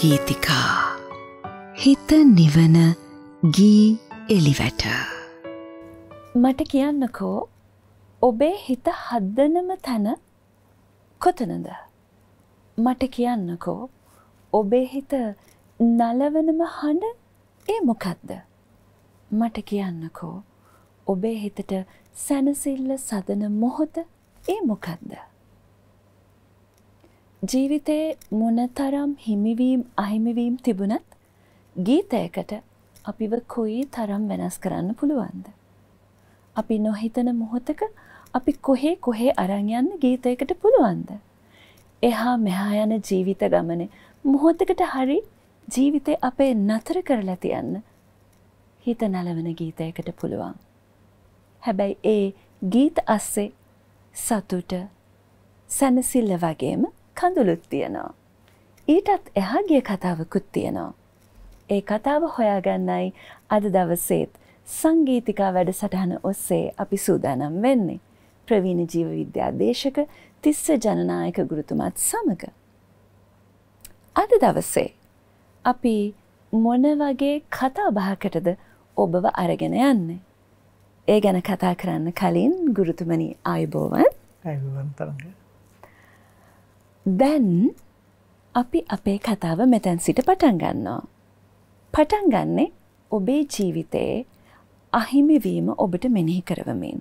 ගීතිකා හිත නිවන ගී එලිවැට මට කියන්නකෝ ඔබේ හිත හද්දනම තැන කොතනද මට කියන්නකෝ ඔබේ හිත නලවනම හඬ ඒ මොකක්ද මට කියන්නකෝ ඔබේ හිතට සැනසිල්ල සදන මොහොත ඒ මොකක්ද ජීවිතයේ මොනතරම් හිමිවීම් අහිමිවීම් තිබුණත් ගීතයකට අපිව කොයි තරම් වෙනස් කරන්න පුළුවන්ද. අපි නොහිතන මොහොතක අපි කොහේ කොහේ අරංයන්න ගීතයකට පුළුවන්ද. එහා මෙහා යන ජීවිත ගමන මොහොතකට හරි ජීවිතය අපේ නතර කරලා තියන්න හිත නලවන ගීතයකට පුළුවන්. හැබැයි ඒ ගීත අස්සේ සතුට සැනසිල්ල වගේම කඳුළුත් තියෙනවා. ඊටත් එහාගිය කතාවකුත් තියෙනවා. ඒ කතාව හොයාගන්නයි අද දවසේත් සංගීතිකා වැඩසටහන ඔස්සේ අපි සූදානම් වෙන්නේ. ප්‍රවීණ ජීව විද්‍යාදේශක තිස්ස ජනනායක ගුරුතුමත් සමඟ. අද දවසේ අපි මොන වගේ කතා බහකටද ඔබව අරගෙන යන්නේ. ඒ ගැන කතා කරන්න කලින් ගුරුතුමනි අයිබෝවන් ඇ තරග. දැන් අපි අපේ කතාව මෙතැන් සිට පටන් ගන්නවා. පටන් ගන්නේ ඔබේ ජීවිතයේ අහිමිවීම ඔබට මෙනෙහි කරවමින්.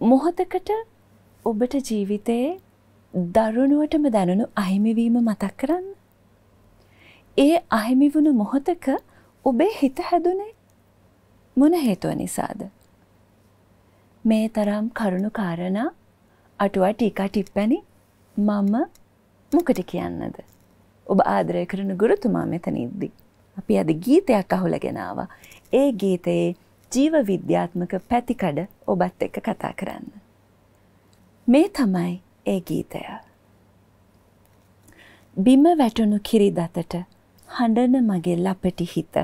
මොහොතකට ඔබට ජීවිතයේ දරුණුවටම දැනුණු අහිමිවීම මතක් කරන්න. ඒ අහිමිවුණු මොහොතක ඔබේ හිත හැදුනේ මොන හේතුව නිසාද. මේ තරම් කරුණු කාරණා අටුවා ටීකා ටිප්පැනි මම මොකට කියන්නද. ඔබ ආදරය කරන ගුරුතුමා මෙතන ඉද්දි. අපි අද ගීතයක් අහුල ගෙනාව. ඒ ගීතයේ ජීව විද්‍යාත්මක පැතිකඩ ඔබත් එක්ක කතා කරන්න. මේ තමයි ඒ ගීතය. බිම වැටුණු කිරි දතට හඬන මගේ ලපටි හිත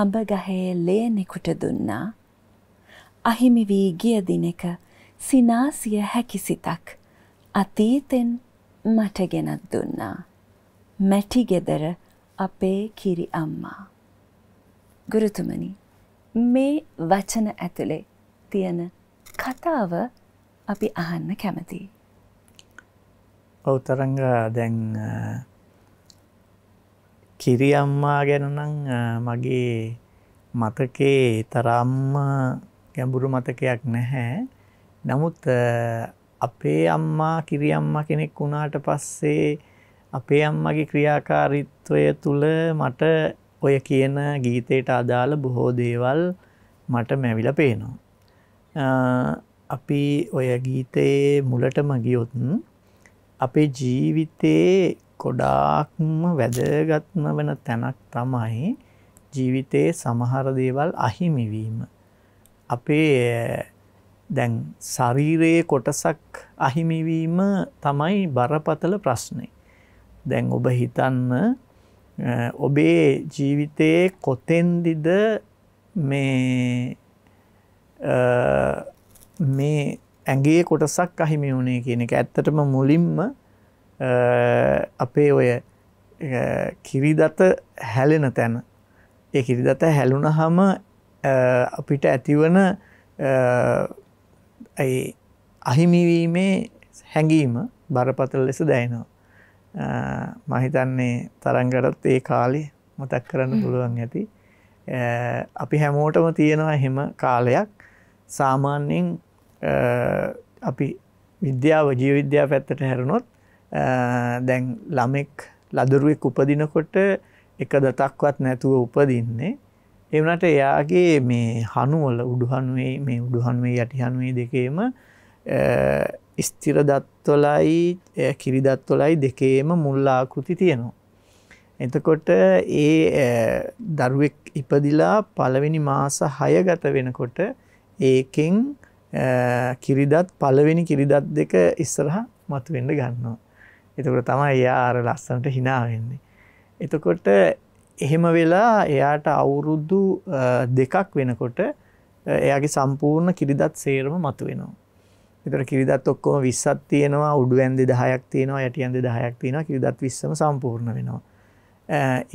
අඹ ගහේ ලේනෙකුට දුන්නා අහිමි වී ගිය දිනෙක සිනාසිය හැකි සිතක් අතීතෙන් මට ගෙනත් දුන්නා. මැටි ගෙදර අපේ කිරි අම්මා. ගුරුතුමනි මේ වචන ඇතුළේ තියෙන කතාව අපි අහන්න කැමති. ඔවතරග දැන් කිරි අම්මා ගැනනං මගේ මතකේ තරම්ම ගැඹුරු මතකයක් නැහැ නමුත් අපේ අම්මා කිරි අම්මා කෙනෙක් වුණාට පස්සේ අපේ අම්මගේ ක්‍රියාකාරිත්වය තුළ මට ඔය කියන ගීතයට අදාළ බොහෝ දේවල් මට මැවිල පේනවා. අපි ඔය ගීතයේ මුලට මගියොතුන් අපේ ජීවිතයේ කොඩාක්ම වැදගත්ම වන තැනක් තමයි ජීවිතයේ සමහර දේවල් අහිමිවීම. අපේ දැන් ශරීරයේ කොටසක් අහිමිවීම තමයි බරපතල ප්‍රශ්නය. දැන් ඔබ හිතන්න ඔබේ ජීවිතයේ කොතෙන්දිද මේ මේ ඇගේ කොටසක් අහිමි වුණේ කියන එක ඇත්තටම මුලින්ම අපේ ඔය කිරිදත හැලෙන තැන ඒ කිරිදත හැලුණ හම අපිට ඇතිවන ඒ අහිමිවීමේ හැඟීම බරපතල ලෙස දැයනවා මහිතන්නේ තරංගටත් ඒ කාලෙ මතක් කරන්න පුළුවන් ඇති අපි හැමෝටම තියෙනවා හෙම කාලයක් සාමාන්‍යෙන් අපි විද්‍යාව ජීවිද්‍යා පැත්තට හැරුණොත් දැන් ළමෙක් ලදරුවෙක් උපදිනකොට එක දතක්වත් නැතුව උපදින්නේ එවනට එයාගේ මේ හනුවල උඩුහනුවේ මේ උඩුහනුවේ යටිහනුවේ දෙකේම ස්තිරදත්වලයි කිරිදත්වලයි දෙකේම මුල්ලාකෘති තියෙනවා. එතකොට ඒ දරුවෙක් ඉපදිලා පළවෙනි මාස හයගත වෙනකොට ඒකෙන් කිරිදත් පළවෙනි කිරිදත් දෙක ඉස්සරහ මතුවෙන්ඩ ගන්නවා. එතකොට තමයි එයා අර ලස්සනට හිනාවෙන්නේ. එතකොට එහෙම වෙලා එයාට අවුරුද්දු දෙකක් වෙනකොට එයාගේ සම්පූර්ණ කිරිදත් සේරම මතු වෙනවා. එතර කිරිදත් ඔක්කොම විස්සත් තියෙනවා උඩු ඇන්දි දහයක් තියෙනවා යට ඇන්දි දහයක් තියෙන කිරිදත් විස්සම සම්පූර්ණ වෙනවා.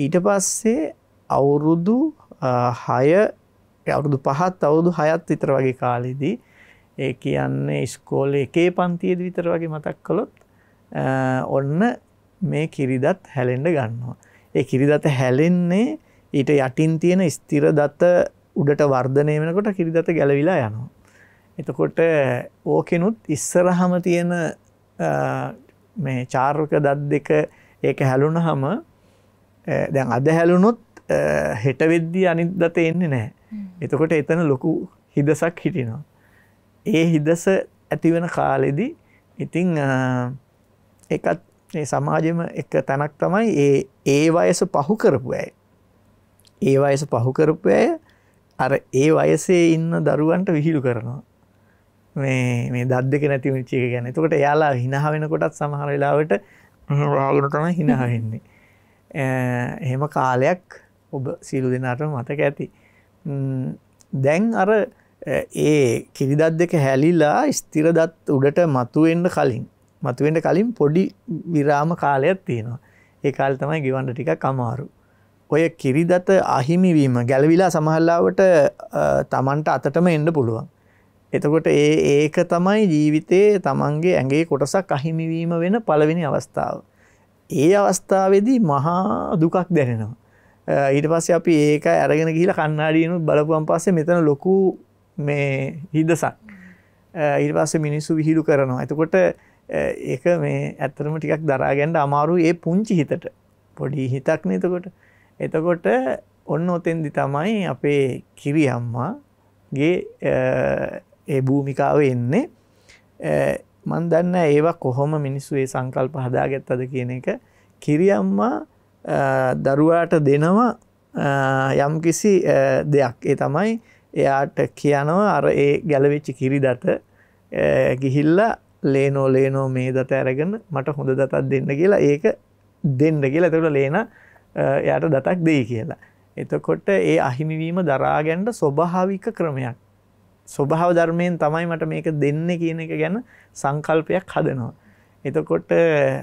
ඊට පස්සේ අවුරුදු හය අවුරුදු පහත් අවුරුදු හයත් විතර වගේ කාලෙදී ඒ කියන්නේ ස්කෝල එකේ පන්තියද විතර වගේ මතක් කළොත් ඔන්න මේ කිරිදත් හැලෙන්ඩ ගන්නවා. ඒ කිරිදත හැලෙන්නේ ඊට යටින් තියෙන ස්තිර දත්ත උඩට වර්ධනය වෙනකොට කිරිදත ගැලවිලා යනවා. එතකොට ඕකෙනුත් ඉස්සරහම තියෙන මේ චාර්ක දත් දෙක ඒක හැලුණ හම දැන් අද හැලුණොත් හෙටවෙද්දී අනිදත එන්නේ නෑ. එතකොට එතන ලොකු හිදසක් හිටිනවා. ඒ හිදස ඇතිවෙන කාලෙදි ඉතිං එකත් මේ සමාජම එක තැනක් තමයි ඒ ඒ වයස පහු කරපු ඇය. ඒ වයස පහු කරපු ඇය අර ඒ වයසේ ඉන්න දරුවන්ට විහිළු කරනවා. මේ මේ දත් දෙක නැති විච්චික ගැන තකොට යාලා හිනාහ වෙනකොටත් සමහර වෙලාවට රාගනටම හිනාහෙන්නේ. එහෙම කාලයක් ඔබ සිලු දෙනාට මතක ඇති. දැන් අර ඒ කිරිදත් දෙක හැලිලා ස්තිරදත් උඩට මතුවෙන්න කලින් මතුවෙන්ට කලින් පොඩි විරාම කාලයක් තියෙනවා ඒ කාල් තමයි ගෙවන්න ටික කමාරු ඔය කිරිදත අහිමිවීම ගැලවිලා සමහල්ලාවට තමන්ට අතටම එන්න පුළුවන් එතකොට ඒ ඒක තමයි ජීවිතයේ තමන්ගේ ඇගේ කොටසක් අහිමිවීම වෙන පළවෙනි අවස්ථාව ඒ අවස්ථාවේදී මහා දුකක් දැනෙනවා ඊට පස්ස අපි ඒක ඇරගෙන ගිහිල කන්නාඩියනු බලපුුවන් පස්සේ මෙතන ලොකු මේ හිදසක් ඊට පස්ස මිනිස්සු විහිරු කරනවා ඇතකොට ඒක මේ ඇත්තරම ටිකක් දරාගැන්ඩ අමාරු ඒ පුංචි හිතට පොඩි හිතක් නතකොට එතකොට ඔන්න ඔතෙන්දි තමයි අපේ කිරි අම්මාගේ ඒ භූමිකාව එන්නේ මන් දන්න ඒවා කොහොම මිනිස්සු ඒ සංකල්ප හදාගැත්තද කියන එක කිරියම්මා දරුවාට දෙනවා යම්කිසි දෙයක් ඒ තමයි එයාට කියනවා අර ඒ ගැලවෙච්චි කිරි දත ගිහිල්ලා ලේනෝ ලේනෝ මේ දත ඇරගන්න මට හොඳ දතත් දෙන්න කියලා ඒක දෙන්න කියලා ඇතකට ලේන යට දතක් දෙයි කියලා. එතකොට ඒ අහිමිවීම දරාගැන්ට ස්වභාවික ක්‍රමයක්. ස්වභාව ධර්මයෙන් තමයි මට මේක දෙන්න කියන එක ගැන සංකල්පයක් හදනවා. එතකොට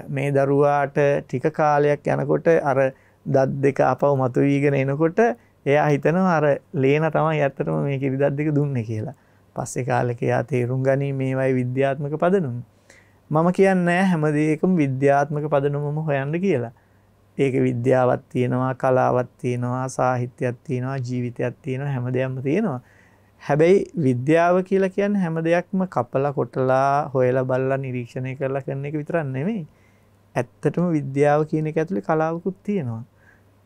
මේ දරුවාට ටික කාලයක් යනකොට අර දත් දෙක අපව මතුවීගෙන එනකොට එයා හිතනවා අර ලේන තමයි ඇත්තටම මේ කිරිදත් දෙක දුන්න කියලා. පස්සෙ කාලකයා තේරුම් ගනී මේවයි විද්‍යාත්මක පදනුම්. මම කියන්නේ හැමදේකුම් විද්‍යාත්මක පදනුමම හොයන්න කියලා. ඒක විද්‍යාවත් තියෙනවා කලාවත් තියෙනවා සාහිත්‍යයක් තියෙනවා ජීවිතයක් තියෙනවා හැම දෙයක්ම තියෙනවා. හැබැයි විද්‍යාව කියලා කියන්න හැම දෙයක්ම කපලා කොටලා හොයලා බල්ලා නිරීක්ෂණය කරලා කරන එක විතරන්න නෙමෙයි. ඇත්තටම විද්‍යාව කියන එක ඇතුළි කලාවකුත් තියෙනවා.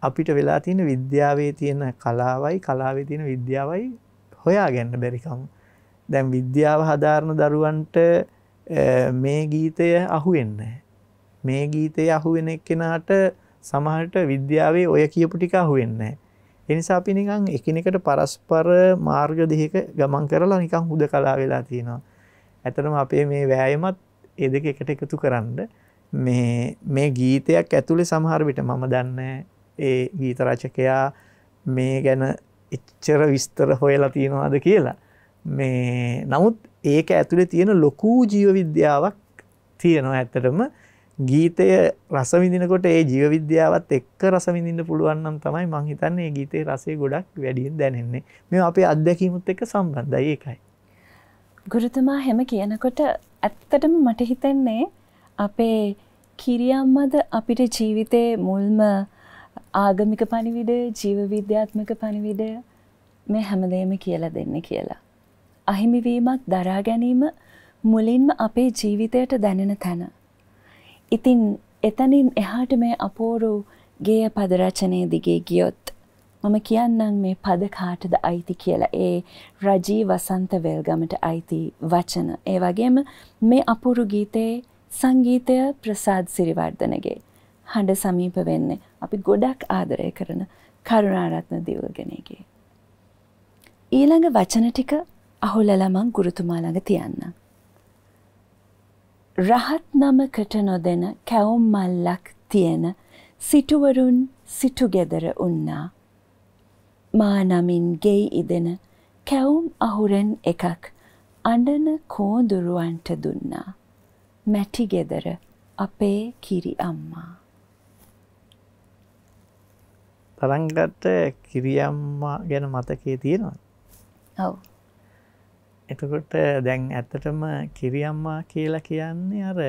අපිට වෙලා තියෙන විද්‍යාවේ තියෙන කලාවයි කලාවේ තියෙන විද්‍යාවයි හොයා ගැන්න බැරිකම්. දැන් විද්‍යාව හදාරණ දරුවන්ට මේ ගීතය අහුවෙන්න. මේ ගීතය අහුවෙන එක්කෙනාට සමහට විද්‍යාවේ ඔය කියපු ටික අහුවෙන්න. එනිසා පිනිකං එකනෙකට පරස්පර මාර්ග දෙක ගමන් කරලා නිකං හුද කලා වෙලා තියෙනවා. ඇතරම අපේ මේ වෑයමත් එ දෙක එකට එකතු කරන්න මේ ගීතයක් ඇතුළේ සමහරවිට මම දන්න ඒ ගීතරචකයා මේ ගැන එච්චර විස්තර හොයලා තියෙනවාද කියලා මේ නමුත් ඒක ඇතුළේ තියෙන ලොකූ ජීවවිද්‍යාවක් තියෙනවා ඇත්තටම ගීතය රසවිඳිනකොට ඒ ජීවවිද්‍යාවත් එක්ක රසවිඳින්න පුළුවන්නම් තමයි මංහිතන්නේ ගීතේ රසේ ගොඩක් වැඩියෙන් දැනෙන්නේ මේ අපේ අත්දැකීමුත් එක්ක සම්බන්ධයි ඒකයි. ගුරුතුමා හැම කියනකොට ඇත්තටම මට හිතෙන්නේ අපේ කිරියම්මද අපිට ජීවිතයේ මුල්ම ආගමික පණිවිඩ ජීවවිද්‍යාත්මක පණිවිඩ මේ හැමදේම කියලා දෙන්න කියලා. අහිමිවීමක් දරා ගැනීම මුලින්ම අපේ ජීවිතයට දැනෙන තැන. ඉතින් එතනින් එහාට මේ අපෝරු ගේය පදරචනය දිගේ ගියොත්. මම කියන්නම් මේ පද කාටද අයිති කියලා ඒ රජී වසන්ත වෙල්ගමට අයිති වචන. ඒ වගේම මේ අපුරු ගීතයේ සංගීතය ප්‍රසාද් සිරිවර්ධනගේ හඬ සමීප වෙන්නේ අපි ගොඩක් ආදරය කරන කරුණාරත්න දියුල්ගෙනගේ. ඊළඟ වචන ටික අහුලලා මං ගුරුතුමා ළඟ තියන්නම්. රහත් නමකට නොදෙන කැවුම් මල්ලක් තියෙන සිටුවරුන් සිටුගෙදර උන්නා. මා නමින් ගෙයි ඉදෙන කැවුම් අහුරෙන් එකක් අඬන කෝඳුරුවන්ට දුන්නා. මැටිගෙදර අපේ කිරි අම්මා. තරංගට කිරියම්මා ගැන මතකේ තියෙනවා. ඔව්. එතකොට දැන් ඇත්තටම කිරියම්මා කියලා කියන්නේ අර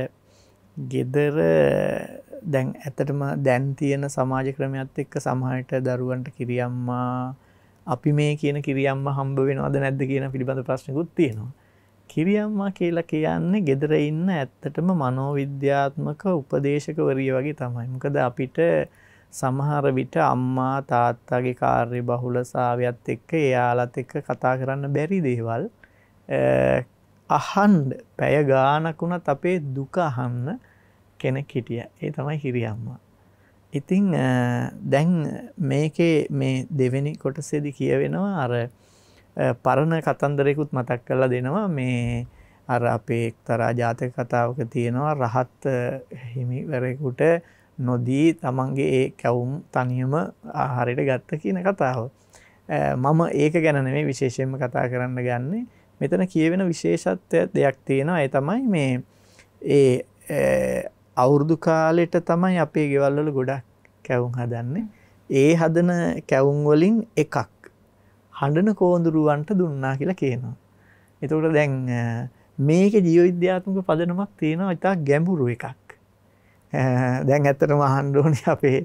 ගෙදර දැන් ඇතටම දැන් තියෙන සමාජ ක්‍රමයක්ත් එක්ක සමහට දරුවන්ට කිරියම්මා අපි මේ කියන කිරියම්ම හම්බ වෙනවාද නැද්ද කියන පිළිබඳ ප්‍රශ්නකුත් තියෙනවා. කිරියම්මා කියලා කියන්නේ ගෙදර ඉන්න ඇත්තටම මනෝවිද්‍යාත්මක උපදේශකවරිය වගේ තමයි. මොකද අපිට සමහර විට අම්මා තාත්තාගේ කාර්ය බහුල සාවයක්ත් එක්ක එයාලත් එක්ක කතා කරන්න බැරි දේවල්. අහන්ඩ පැය ගානකුණත් අපේ දුක අහන්න කෙනෙක් හිටිය ඒ තමයි හිරියම්මා. ඉතිං දැන් මේකේ මේ දෙවෙනි කොටසෙදි කියවෙනවා අර පරණ කතන්දරෙකුත් මතක් කරලා දෙනවා මේ අර අපේ එක්තරා ජාතක කතාවක තියෙනවා රහත් හිමිවරෙකුට නොදී තමන්ගේ ඒ කැවුම් තනියම ආහාරයට ගත්ත කියන කතාව. මම ඒක ගැන මේ විශේෂයෙන්ම කතා කරන්න ගන්නේ මෙතන කියවෙන විශේෂත්වය දෙයක් තියෙනවා ඒ තමයි මේ ඒ අවුරුදු කාලෙට තමයි අපේ ගෙවල්වල ගොඩක් කැවුම් හදන්නේ ඒ හදන කැවුම්වලින් එකක් හඬන කෝඳුරුවන්ට දුන්නා කියලා කියනවා. එතකට දැන් මේක ජීවවිද්‍යාත්මක පදනමක් තියෙනවා ඉතා ගැඹුරු එකක්. දැන් ඇත්තටම හන්ඩෝනි අපේ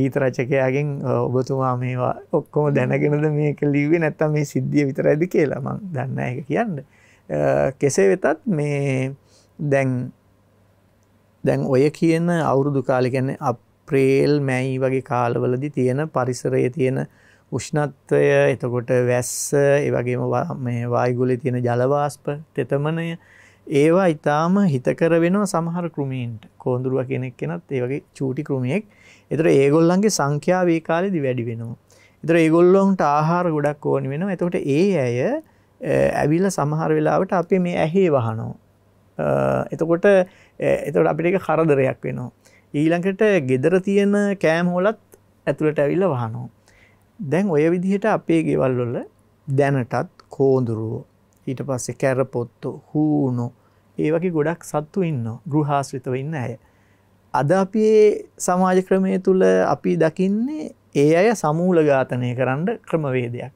ගීත රචකයාගෙන් ඔබතුමා මේවා ඔක්කොම දැනගෙනද මේක ලිවේ නැත්තම් මේ සිද්ධිය විතරයිද කියලා මං දන්න එක කියන්න. කෙසේ වෙතත් මේ දැන් දැන් ඔය කියන අවුරුදු කාලිගැන අප්‍රේල් මැයි වගේ කාලවලදි තියෙන පරිසරය තියෙන උෂ්ණත්වය එතකොට වැස්ස ඒවගේම මේ වායිගුලි තියෙන ජලවාස්ප තෙතමනය ඒවා ඉතාම හිතකර වෙනවා සමහර කෘමීන්ට කෝඳුරුව කෙනෙක් කෙනත් ඒවගේ චූටි කෘමියෙක් එතර ඒගොල්ලන්ගේ සංඛ්‍යාව ඒ කාලෙදි වැඩි වෙනවා. එතර ඒගොල්ලොන්ට ආහාර ගොඩක් ඕනි වෙනවා එතකොට ඒ ඇය ඇවිල්ල සමහර වෙලාවට අපේ මේ ඇහේ වහනෝ. එතකොට එතට අපිට එක කරදරයක් වෙනවා. ඊළඟට ගෙදර තියෙන කෑම් හෝලත් ඇතුළට ඇවිල්ල වහනෝ. දැන් ඔය විදිහට අපේ ගෙවල්ලොල දැනටත් කෝඳුරුවෝ ඊට පස්සේ කැරපොත්තු හූනු ඒවගේ ගොඩක් සත්තු ඉන්න ගෘහාශ්‍රිතව ඉන්න ඇය අද අපි සමාජ ක්‍රමය තුළ අපි දකින්නේ ඒ අය සමූල ඝාතනය කරන්න ක්‍රමවේදයක්.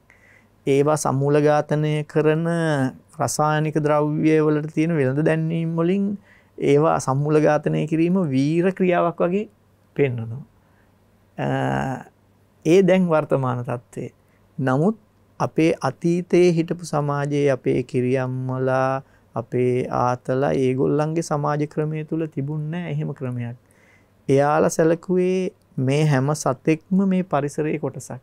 ඒවා සමූල ඝාතනය කරන රසායනික ද්‍රව්‍යවලට තියෙන වෙළඳ දැන්වීම් වලින් ඒවා සම්මුල ඝාතනය කිරීම වීර ක්‍රියාවක් වගේ පෙන්නනවා. ඒ දැන් වර්තමාන තත්ත්වේ. නමුත් අපේ අතීතයේ හිටපු සමාජයේ අපේ කිරියම්මලා අපේ ආතලා ඒගොල්ලන්ගේ සමාජ ක්‍රමය තුළ තිබුන්න එහෙම ක්‍රමයක්. එයාල සැලකුවේ මේ හැම සතෙක්ම මේ පරිසරය කොටසක්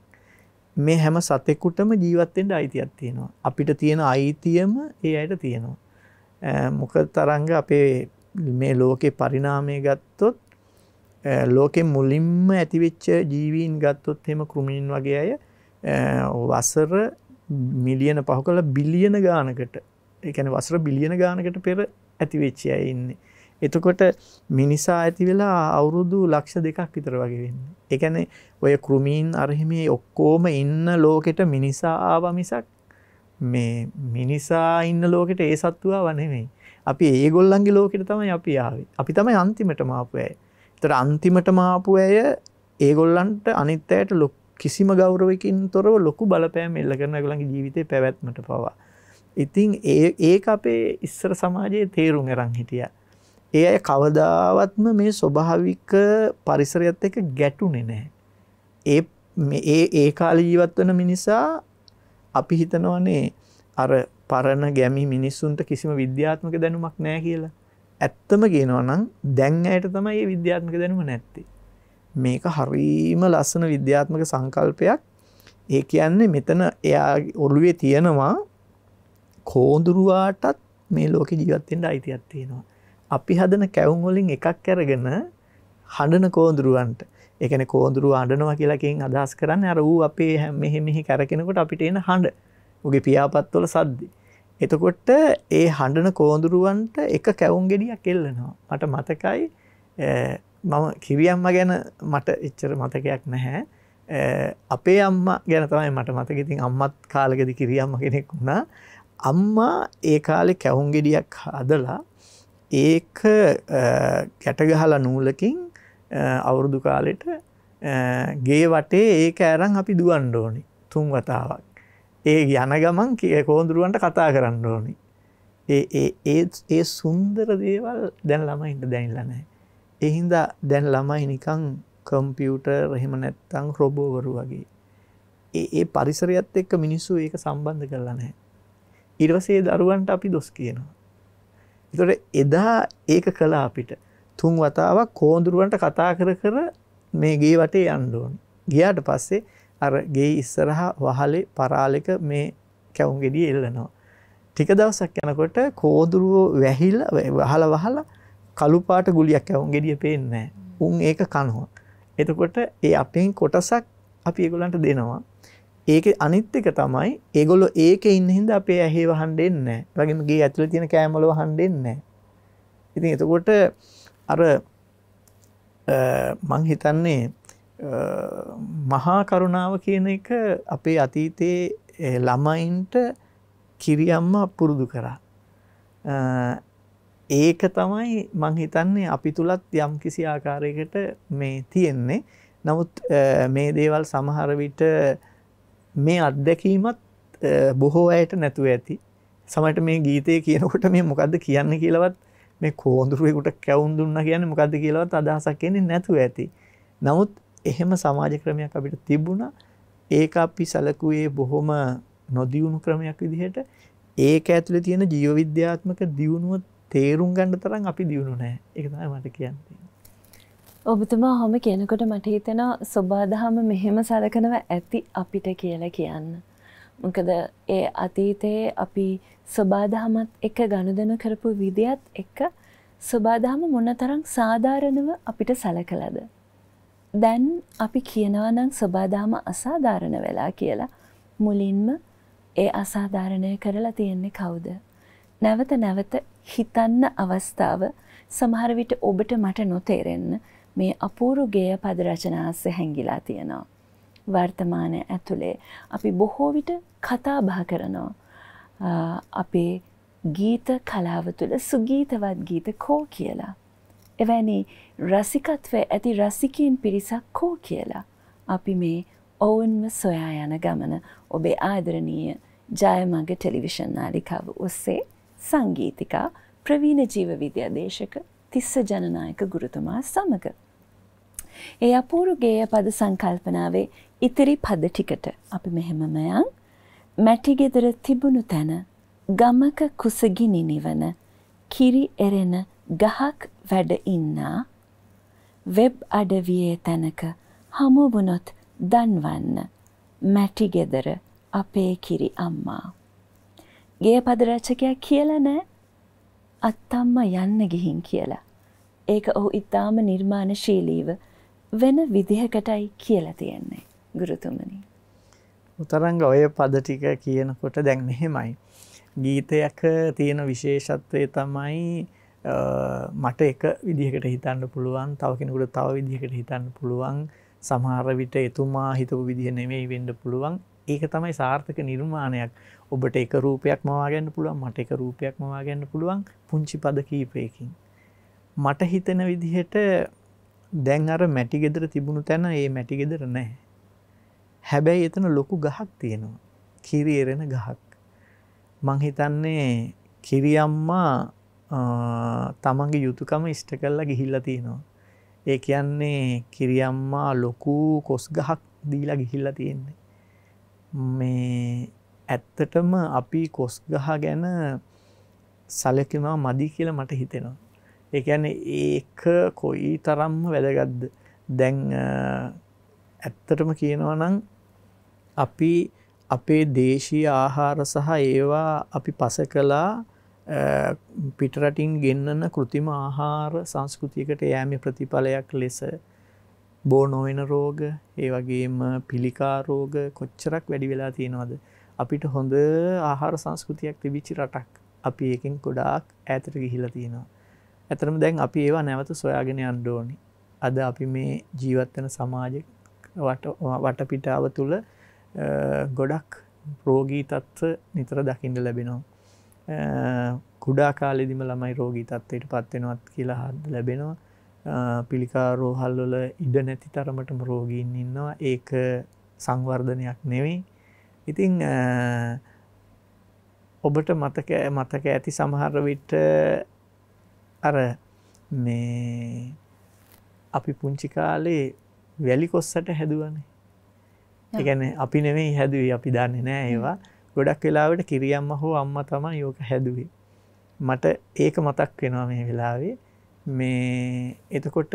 මේ හැම සතෙකුටම ජීවත්තෙන්ට අයිතියක් තියෙනවා අපිට තියෙන අයිතියම ඒ අයට තියෙනවා මොක තරංග අපේ මේ ලෝකෙ පරිනාමය ගත්තොත් ලෝකෙ මුලින්ම ඇතිවෙච්ච ජීවීන් ගත්තොත් හෙම කෘමීන් වගේ අය වසර මිලියන පහු කළ බිලියන ගානකට එකන වසර බිලියන ගානකට පෙර ඇතිවෙච්චය ඉන්නේ එතකොට මිනිසා ඇති වෙලා අවුරුදු ලක්ෂ දෙකක් විතර වගේ වෙන්න. එකැනෙ ඔය කෘමීන් අරහිමේ ඔක්කෝම ඉන්න ලෝකෙට මිනිසා ආවමිසක් මේ මිනිසා ඉන්න ලෝකෙට ඒ සත්තුවා වනෙමෙයි. අපි ඒගොල්ලන්ගේ ලෝකෙට තමයි අපි ආවේ. අපි තමයි අන්තිමට මාපු ඇය. තොට අන්තිමට මාපු ඇය ඒගොල්ලන්ට අනිත්තයට ලොක් කිසිම ගෞරවකින් තොරව ලොකු බලපෑම් එල්ල කරන ගොළන්ගේ ජීවිතය පැවැත්මට පවා. ඉතිං ඒ අපේ ඉස්සර සමාජයේ තේරුම් එරං හිටියා. ඒ අය කවදාවත්ම මේ ස්වභාවික පරිසරයත් එක ගැටුනේ නැහැ. ඒ ඒ ඒ කාල ජීවත් වන මිනිසා අපි හිතනවනේ අර පරණ ගැමි මිනිස්සුන්ට කිසිම විද්‍යාත්මක දැනුමක් නෑ කියලා. ඇත්තම කියනවනම් දැන් අයට තමයි ඒ විද්‍යාත්මක දැනුම නැත්තේ. මේක හරීම ලස්සන විද්‍යාත්මක සංකල්පයක් ඒ කියන්නේ මෙතන එයා ඔළුවේ තියෙනවා කෝඳුරුවාටත් මේ ලෝක ජීවත්තෙන්ට අයිතියක් තියෙනවා අපි හදන කැවුම්වලින් එකක් ඇරගෙන හඬන කෝදුරුවන්ට එකන කෝදුරුව අඩනවා කියලකින් අදහස් කරන්න අර වූ අපේ හැම මෙහෙමෙහි කරකෙනකොට අපිට එන හඬ උගේ පියාපත්වල සද්දි. එතකොට ඒ හඬන කෝදුරුවන්ට එක කැවුම් ගෙඩියක් කෙල්ලනවා මට මතකයි මම කිවියම්ම ගැන මට එච්චර මතකයක් නැහැ අපේ අම්ම ගැන තමයි මට මතකඉතින් අම්මත් කාලගෙදි කිරියම්ම කෙනෙක් වුණා අම්මා ඒ කාලෙ කැවුම් ගෙඩියක් හදලා ඒක කැටගහලා නූලකින් අවුරුදු කාලෙට ගේ වටේ ඒක ඇරං අපි දුවන්ඩ ඕනි තුන් වතාවක් ඒ යන ගමන් කිය කෝන්දුරුවන්ට කතා කරන්න ඕනි ඒත් ඒ සුන්දර දේවල් දැන් ළමයින්ට දැනිලනෑ එහින්දා දැන් ළමයි නිකං කම්පියුටර් රහෙම නැත්තං රොබෝවරු වගේ ඒ පරිසරයත් එක්ක මිනිස්සු ඒක සම්බන්ධ කරලා නෑ ඉරවසේ දරුවන්ට අපි දොස් කියනවා තොට එදා ඒක කලා අපිට තුන් වතාවක් කෝන්දුරුවන්ට කතා කර කර මේ ගේ වටේ අන්ඩුවන් ගියාට පස්සේ අර ගේ ඉස්සරහා වහලේ පරාලෙක මේ කැවුම් ගෙඩිය එල්ලනවා ටික දවසක් යනකොට කෝදුරුවෝ වැහිල්ල වහල වහල කළුපාට ගුලියක් ඇවුන් ගෙඩිය පේන්නෑ උන් ඒක කනුව එතකොට ඒ අපෙන් කොටසක් අපි ඒගොලන්ට දෙනවා ඒක අනිත් එක තමයි ඒගොල්ලෝ ඒක ඉන්න හින්දා අපේ ඇහි වහන්න දෙන්නේ නැහැ. වගේම ගේ ඇතුලේ තියෙන කෑම වල වහන්න දෙන්නේ නැහැ. ඉතින් එතකොට අර මං හිතන්නේ මහා කරුණාව කියන එක අපේ අතීතයේ ළමයින්ට කිරියම්ම පුරුදු කරා. ඒක තමයි මං හිතන්නේ අපි තුළත් යම් කිසි ආකාරයකට මේ තියෙන්නේ. නමුත් මේ දේවල් සමහරවිට මේ අත්දැකීමත් බොහෝ අයට නැතුව ඇති සමට මේ ගීතය කියනකොට මේ මොකක්ද කියන්න කියලවත් මේ කෝන්දුරුවෙකුට කැවුන් දුන්න කියන මොකක්ද කියලවත් අදහසක් කියන්නේ නැතුව ඇති නමුත් එහෙම සමාජ ක්‍රමයක් අපිට තිබුණ ඒක අපි සලකුවේ බොහොම නොදියුණු ක්‍රමයක් විදිහට ඒක ඇතුළ තියෙන ජීවවිද්‍යාත්මක දියුණුව තේරුම් ගණඩ තරම් අපි දියුණු නෑ එකතයි මට කියන්නේ ඔබතුමා හොම කියනකොට මට හිතෙනවා සොබාදහම මෙහෙම සලකනව ඇති අපිට කියලා කියන්න. මොකද ඒ අතීතයේ අපි සොබාදහමත් එක ගණදන කරපු විදිත් එක්ක සොබාදහම මොනතරං සාධාරණව අපිට සලකලද. දැන් අපි කියනවනං සොබාදාම අසාධාරණ වෙලා කියලා මුලින්ම ඒ අසාධාරණය කරලා තියෙන්නේ කවුද. නැවත නැවත හිතන්න අවස්ථාව සමහරවිට ඔබට මට නොතේරෙන්න මේ අපූරු ගේය පද රචනාස්ස හැංගිලා තියෙනවා. වර්තමානය ඇතුළේ අපි බොහෝ විට කතා බහ කරනවා අපේ ගීත කලාව තුළ සුගීතවත් ගීත කෝ කියලා. එවැනි රසිකත්වය ඇති රසිකයෙන් පිරිසක් කෝ කියලා. අපි මේ ඔවුන්ම සොයා යන ගමන ඔබේ ආදරණීය ජයමග ටෙලිවිෂන් නාලිකාව ඔස්සේ සංගීතිකා ප්‍රවීණ ජීව විද්‍යාදේශක තිස්ස ජනනායක ගුරුතුමා සමඟ. ඒ අපූරු ගේය පද සංකල්පනාවේ ඉතිරි පද ටිකට අපි මෙහෙමමයන් මැටිගෙදර තිබුණු තැන ගමක කුසගිනි නිවන කිරි එරෙන ගහක් වැඩ ඉන්නා වෙබ් අඩවියේ තැනක හමුවුණොත් දන්වන්න මැටිගෙදර අපේ කිරි අම්මා. ගේ පදරචකයා කියලා නෑ අත්තම්ම යන්න ගිහින් කියලා. ඒක ඔහු ඉතාම නිර්මාණශීලීව වෙන විදිහකටයි කියලා තියෙන්නේ ගුරුතුමනි. උතරංග ඔය පද ටික කියනකොට දැන් මෙහෙමයි. ගීතයක තියෙන විශේෂත්වය තමයි මට එක විදිහකට හිතන්න පුළුවන් තව කෙනෙකුට තව විදිහකට හිතන්න පුළුවන් සමහර විට එතුමා හිතපු විදිහ නෙමෙයි වෙන්න පුළුවන් ඒක තමයි සාර්ථක නිර්මාණයක් ඔබට එක රූපයක් මවාගන්න පුළුවන් මට එක රූපයක් මවාගන්න පුළුවන් පුංචි පද කීපයකින් මට හිතෙන විදිහට දැන් අර මැටිගෙදර තිබුණු තැන ඒ මැටිගෙදර නෑ. හැබැයි එතන ලොකු ගහක් තියෙනවා. කිරි එරෙන ගහක්. මංහිතන්නේ කිරියම්මා තමන්ගේ යුතුකම ඉෂ්ට කල්ලා ගිහිල්ල තියෙනවා. ඒ කියන්නේ කිරියම්මා ලොකු කොස් ගහක් දීලා ගිහිල්ල තියෙන්නේ. මේ ඇත්තටම අපි කොස් ගහ ගැන සලකවා මදි කියලා මට හිතෙනවා. ඒැන ඒක කොයි තරම්ම වැදගත්ද දැන් ඇත්තටම කියනවා නම් අපි අපේ දේශී ආහාර සහ ඒවා අපි පස කලා පිටරටින් ගෙන්න්නන කෘතිම ආහාර සංස්කෘතියකට යෑම ප්‍රතිඵලයක් ලෙස බෝනොවෙන රෝග ඒ වගේම පිළිකාරෝග කොච්චරක් වැඩි වෙලා තියෙනවද අපිට හොඳ ආහාර සංස්කෘතියක් තිබිචි රටක් අපි ඒකෙන් ගොඩාක් ඇතර ගිහිල තියෙනවා ඇතරම දැන් අපි ඒවා නැවත සොයාගෙන අන්්ඩෝනි අද අපි මේ ජීවත්වන සමාජ වටපිටාව තුළ ගොඩක් රෝගී තත්ව නිතර දකිින්ඩ ලැබෙනවා කුඩා කාලෙදිම ළමයි රෝගී තත්වයට පත්වෙනවත් කියලා හද ලැබෙනවා පිළිකා රෝහල්වල ඉඩ නැති තරමටම රෝගීන් ඉන්නවා ඒක සංවර්ධනයක් නෙවෙයි ඉතිං ඔබට මතක මතක ඇති සමහරවිට අර මේ අපි පුංචි කාලේ වැලිකොස්සට හැදුවනේ ඒගැන අපි නෙවෙයි හැදුවී අපි දන්නේ නෑ ඒවා ගොඩක් වෙලාවට කිරියම්ම හෝ අම්ම තම යෝක හැදුවේ මට ඒක මතක් වෙනවා මේ වෙලාවේ මේ එතකොට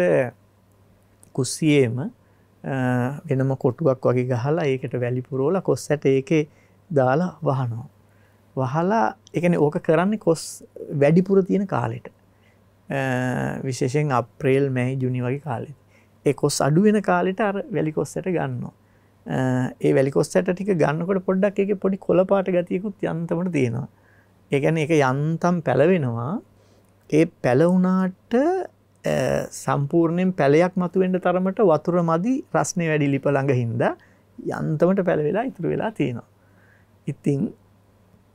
කුස්සියේම වෙනම කොටුවක් වගේ ගහලා ඒකට වැලිපුරෝල කොස්සට ඒකේ දාලා වහනෝ. වහලා එකන ඕක කරන්නේ කොස් වැඩිපුර තියෙන කාලෙට විශේෂෙන් අප්‍රේල් මැහි ජුනි වගේ කාලෙත් ඒ කොස් අඩුවෙන කාලෙට අර වැලිකොස්සට ගන්නවා ඒ වැලිකොස්සට ටික ගන්නකොට පොඩ්ඩක් එක පොඩි කොළපාට ගතියකුත් යන්තමට තියෙනවා ඒගැන එක යන්තම් පැලවෙනවා ඒ පැලවුනාට සම්පූර්ණයෙන් පැලයක් මතුවෙන්ට තරමට වතුර මදි රස්නය වැඩි ලිප ළඟ හින්ද යන්තමට පැළවෙලා ඉතුරු වෙලා තියෙනවා ඉතිං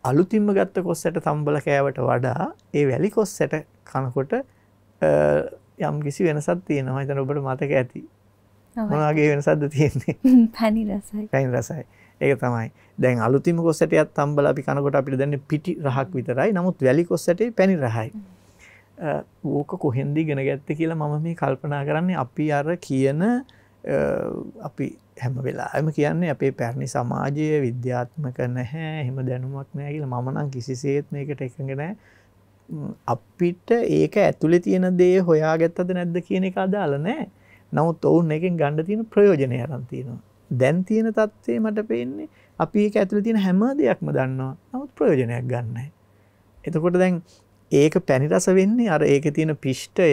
අලුතින්ම ගත්ත කොස්සට තම්බල කෑවට වඩා ඒ වැලි කොස්සට කනකොට යම් කිසි වෙනසත් තියෙනවා හිතන ඔබට මතක ඇති මොනගේ වෙනසද තියෙන්නේ පැනි රසයි පැනි රසයි ඒක තමයි දැන් අලුතිම කොස්සටයත් තම්බල අපි කනකොට අපිට දැන්න පිටි රහක් විතරයි නමුත් වැලි කොස්සටේ පැණි රහයි ඕක කොහෙන්දී ගෙන ගැත්ත කියලා මම මේ කල්පනා කරන්නේ අපි අර කියන අපි හැම වෙලාම කියන්නේ අපේ පැරණි සමාජය විද්‍යාත්මක නැහැ හෙම දැනුමක් නෑ කියල මනම් කිසිසේත් මේකට එකගෙනෑ අපිට ඒක ඇතුළෙ තියෙන දේ හොයා ගැත්තද නැද්ද කියන එක අදාල නෑ නමුත් ඔවුන් එකෙන් ගණඩ තියෙන ප්‍රයෝජනය අරන්තියනවා. දැන් තියෙන තත්වේ මට පේන්නේ අපි ඒක ඇතුළ තියෙන හැම දෙයක්ම දන්නවා නමුත් ප්‍රයෝජනයක් ගන්න. එතකොට දැන් ඒක පැනිරස වෙන්නේ අර ඒක තියෙන පිෂ්ටය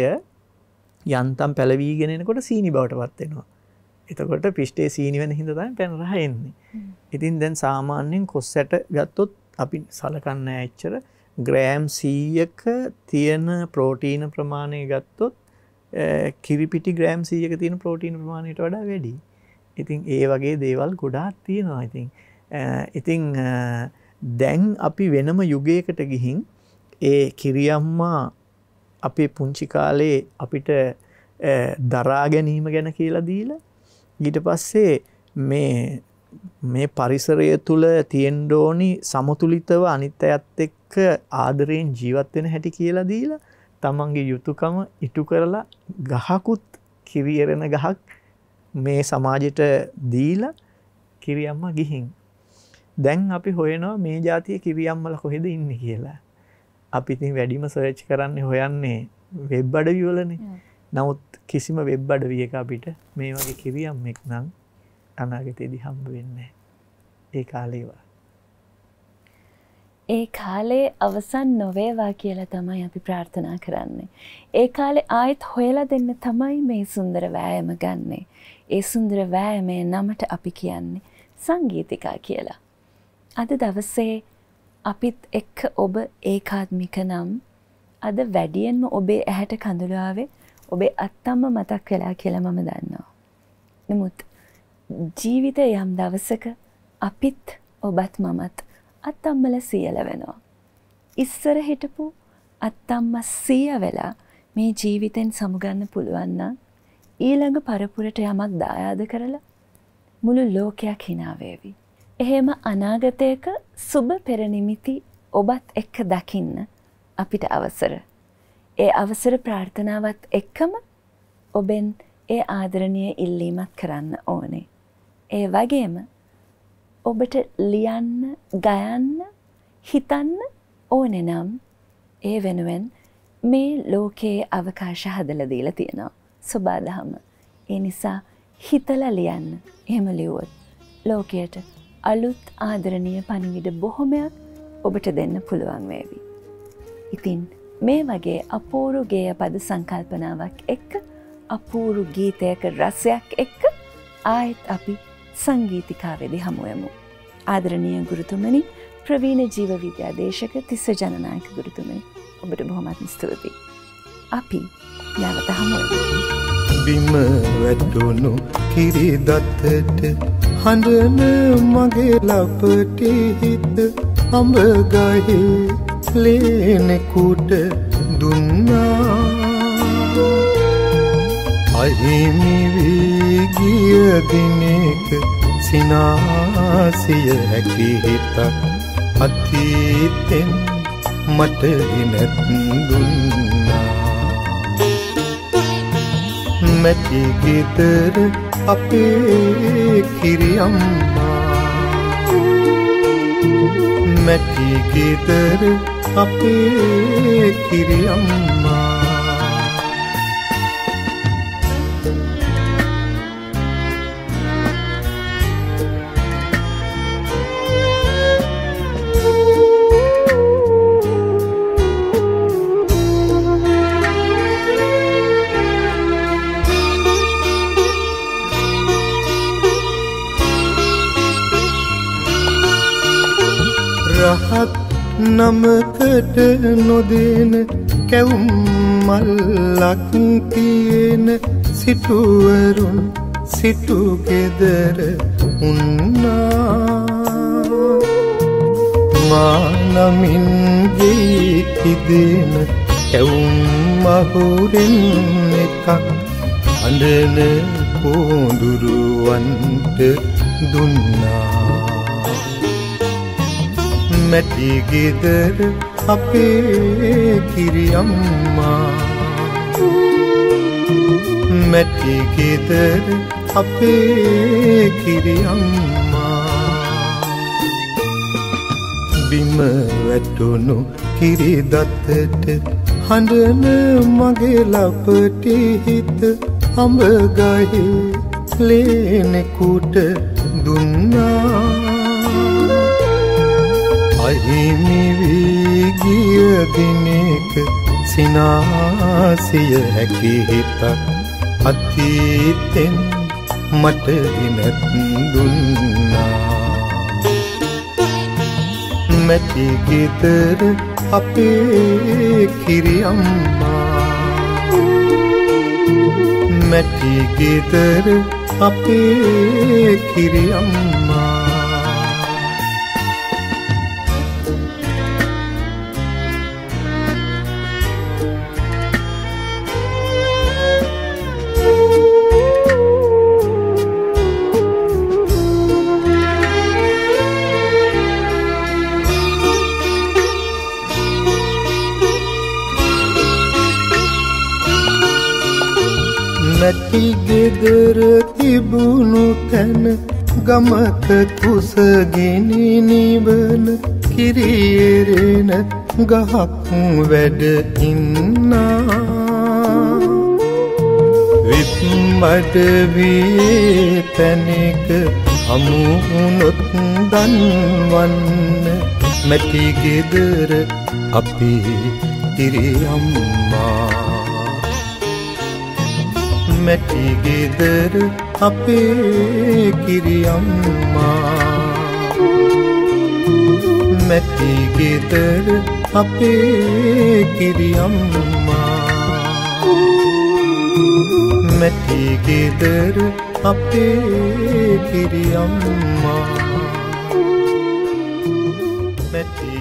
යන්තම් පැලවීගෙනෙනකොට සීනි බවට පත්වෙනවා. එතකොට පිෂ්ටේ සීනිවන හිඳතයි පැනරහයෙන්නේ ඉතින් දැන් සාමාන්‍යයෙන් කොස්සැට ගත්තොත් අපි සලකන්න ඇච්චර ග්‍රෑම් සීයක තියෙන ප්‍රෝටීන ප්‍රමාණය ගත්තොත් කිරිපිටි ග්‍රෑම් සීයක තියෙන ප්‍රෝටීන ප්‍රමාණයට වඩා වැඩි ඉතින් ඒ වගේ දේවල් ගොඩාත් තියෙනවා ඉතින් ඉතිං දැන් අපි වෙනම යුගයකට ගිහින් ඒ කිරියම්මා අපේ පුංචි කාලේ අපිට දරා ගැනීම ගැන කියලා දීලා ගිට පස්සේ මේ මේ පරිසරය තුළ තියෙන්ඩෝනි සමතුලිතව අනිත් අයත් එක්ක ආදරයෙන් ජීවත්වෙන හැටි කියලා දීලා තමන්ගේ යුතුකම ඉටු කරලා ගහකුත් කිරියරෙන ගහක් මේ සමාජයට දීල කිරියම්ම ගිහින්. දැන් අපි හොයනවා මේ ජාතිය කිරියම්මල කොහෙද ඉන්න කියලා. අපිතින් වැඩිම සරච් කරන්න හොයන්නේ වෙබ්බඩ වියලනේ නමුත් කිසිම වෙබ් අඩ වියක අපිට මේ වගේ කිරියම් එක් නම් අනාගතයේදි හම්බ වෙන්න ඒ කාලේවා ඒ කාලේ අවසන් නොවේවා කියලා තමයි අපි ප්‍රාර්ථනා කරන්නේ. ඒ කාලේ ආයෙත් හොයලා දෙන්න තමයි මේ සුන්දර වෑයම ගන්නේ. ඒ සුන්දර වෑයමේ නමට අපි කියන්නේ සංගීතිකා කියලා. අද දවසේ අපිත් එක්ක ඔබ ඒකාත්මික නම් අද වැඩියෙන්ම ඔබේ ඇහැට කඳුලාවේ ඔබේ අත්තම්ම මතක් වෙලා කියලා මම දන්නවා. නමුත් ජීවිත යම් දවසක අපිත් ඔබත් මමත් අත්තම්මල සියල වෙනවා. ඉස්සර හිටපු අත්තම්ම සිය වෙලා මේ ජීවිතෙන් සමුගන්න පුළුවන්න ඊළඟ පරපුරට යමක් දායාද කරලා මුළු ලෝකයක් හිනාවේවි. එහෙම අනාගතයක සුබ පෙරනිමිති ඔබත් එක්ක දකින්න අපිට අවසර. ඒ අවසර ප්‍රාර්ථනාවත් එක්කම ඔබෙන් ඒ ආදරණය ඉල්ලීමත් කරන්න ඕනේ. ඒ වගේම ඔබට ලියන්න ගයන්න හිතන්න ඕනෙ නම් ඒ වෙනුවෙන් මේ ලෝකයේ අවකාශ හදල දීලා තියෙනවා ස්වබාදහම. ඒ නිසා හිතල ලියන්න එහෙම ලිව්වොත් ලෝකයට අලුත් ආදරණීය පණිවිඩ බොහොමයක් ඔබට දෙන්න පුළුවන් වේවි. ඉතින් මේ වගේ අපූරු ගේය පද සංකල්පනාවක් එක්ක අපූරු ගීතයක රසයක් එක්ක ආයෙත් අපි සංගීතිකාවෙදි හමුවමු. ආදරණය ගුරුතුමනි ප්‍රවීණ ජීවවිද්‍යාදේශක තිස්ස ජනනායක ගුරුතුමනි ඔබට බොහොමත් ස්තුතියි. අපි නැවත හමුවමු. බිම වැටුණු කිරිදත්තට හඬන මගේ ලපටි හිත අඹගහේ ලේනෙකුට දුන්නා අහිමි වී ගිය දිනෙක සිනාසිය හැකි හිතක් අතීතෙන් මට ඉනත් දුන්නා මැටි ගෙදර අපේ කිරියම්මා මැටි ගෙදර අපේ කිරියම්මා නමකට නොදේන කැවුම් මල්ලක් තියෙන සිටුවරුන් සිටුගෙදර උන්නා මානමින් ගේකිදේන කැවුම් මහුරෙන් එකක් අඩන කෝඳුරුවන්ට දුන්නා මැටි ගෙදර අපේ කිරියම්මා මැටි ගෙදර අපේ කිරියම්මා බිම වැටුණු කිරි දත්තට හඬන මගේ ලපටි හිත අඹ ගහේ ලේනෙකුට දුන්නා හිමි වී ගිය දිනක සිනාසිය හැකි හිතක් අතීතෙන් මට විනත් දුන්නා මැටි ගෙදර අපේ කිරියම්මා මැටි ගෙදර අපේ කිරියම්මා වැටි ගෙදර තිබුණු තැන ගමත කුසගිනි නිවන කිරියරෙන ගහක් වැඩ ඉන්නා විත්මඩ වී තැනෙක හමුුණොත් දන්වන්න මැටි ගෙදර අපි තිරියම්මා මැටි ගෙදර අපේ කිරියම්මා මැටි ගෙදර අපේ කිරියම්මා මැටි ගෙදර අපේ කිරියම්මා මැටි